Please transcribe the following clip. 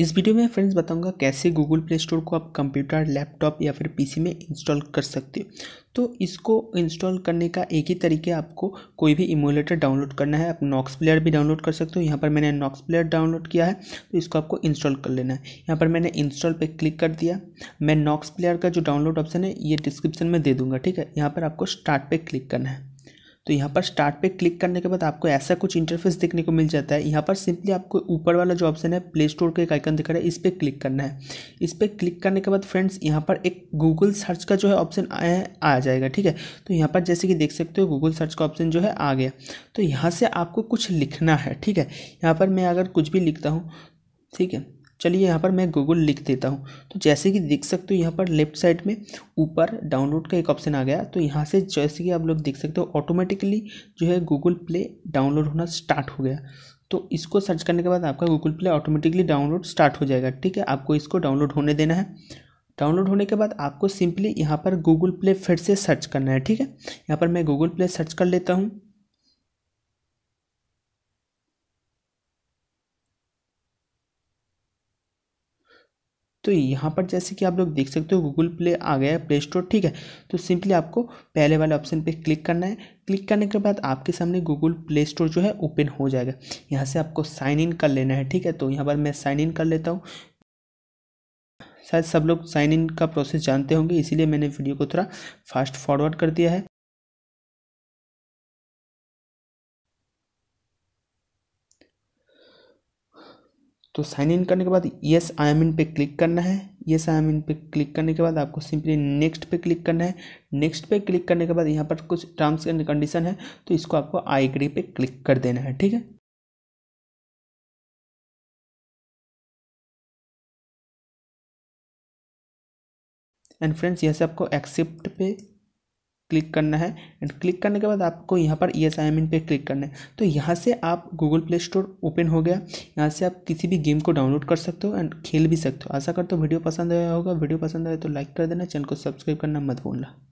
इस वीडियो में फ्रेंड्स बताऊंगा कैसे गूगल प्ले स्टोर को आप कंप्यूटर लैपटॉप या फिर पीसी में इंस्टॉल कर सकते हो तो इसको इंस्टॉल करने का एक ही तरीके आपको कोई भी इमोलेटर डाउनलोड करना है आप नॉक्स प्लेयर भी डाउनलोड कर सकते हो यहाँ पर मैंने नॉक्स प्लेयर डाउनलोड किया है तो इसको आपको इंस्टॉल कर लेना है यहाँ पर मैंने इंस्टॉल पर क्लिक कर दिया मैं नॉक्स प्लेयर का जो डाउनलोड ऑप्शन है ये डिस्क्रिप्शन में दे दूँगा ठीक है यहाँ पर आपको स्टार्ट पर क्लिक करना है तो यहाँ पर स्टार्ट पे क्लिक करने के बाद आपको ऐसा कुछ इंटरफेस देखने को मिल जाता है यहाँ पर सिंपली आपको ऊपर वाला जो ऑप्शन है प्ले स्टोर का एक आइकन दिख रहा है इस पर क्लिक करना है इस पर क्लिक करने के बाद फ्रेंड्स यहाँ पर एक गूगल सर्च का जो है ऑप्शन आया आ जाएगा ठीक है तो यहाँ पर जैसे कि देख सकते हो गूगल सर्च का ऑप्शन जो है आ गया तो यहाँ से आपको कुछ लिखना है ठीक है यहाँ पर मैं अगर कुछ भी लिखता हूँ ठीक है चलिए यहाँ पर मैं गूगल लिख देता हूँ तो जैसे कि देख सकते हो यहाँ पर लेफ्ट साइड में ऊपर डाउनलोड का एक ऑप्शन आ गया तो यहाँ से जैसे कि आप लोग देख सकते हो ऑटोमेटिकली जो है गूगल प्ले डाउनलोड होना स्टार्ट हो गया तो इसको सर्च करने के बाद आपका Google Play automatically download start हो जाएगा ठीक है आपको इसको डाउनलोड होने देना है डाउनलोड होने के बाद आपको सिंपली यहाँ पर गूगल प्ले फिर से सर्च करना है ठीक है यहाँ पर मैं गूगल प्ले सर्च कर लेता हूँ तो यहाँ पर जैसे कि आप लोग देख सकते हो गूगल प्ले आ गया है प्ले स्टोर ठीक है तो सिंपली आपको पहले वाले ऑप्शन पे क्लिक करना है क्लिक करने के बाद आपके सामने गूगल प्ले स्टोर जो है ओपन हो जाएगा यहाँ से आपको साइन इन कर लेना है ठीक है तो यहाँ पर मैं साइन इन कर लेता हूँ शायद सब लोग साइन इन का प्रोसेस जानते होंगे इसीलिए मैंने वीडियो को थोड़ा फास्ट फॉरवर्ड कर दिया है तो साइन इन करने के बाद यस आई एम इन पे क्लिक करना है येस आई एम इन पे क्लिक करने के बाद आपको सिंपली नेक्स्ट पे क्लिक करना है नेक्स्ट पे क्लिक करने के बाद यहाँ पर कुछ टर्म्स एंड कंडीशन है तो इसको आपको आई एग्री पे क्लिक कर देना है ठीक है एंड फ्रेंड्स यहाँ से आपको एक्सेप्ट पे क्लिक करना है एंड क्लिक करने के बाद आपको यहाँ पर ई एस आई एम इन पर क्लिक करना है तो यहाँ से आप गूगल प्ले स्टोर ओपन हो गया यहाँ से आप किसी भी गेम को डाउनलोड कर सकते हो एंड खेल भी सकते हो आशा करते हो वीडियो पसंद आया होगा वीडियो पसंद आया तो लाइक कर देना चैनल को सब्सक्राइब करना मत भूलना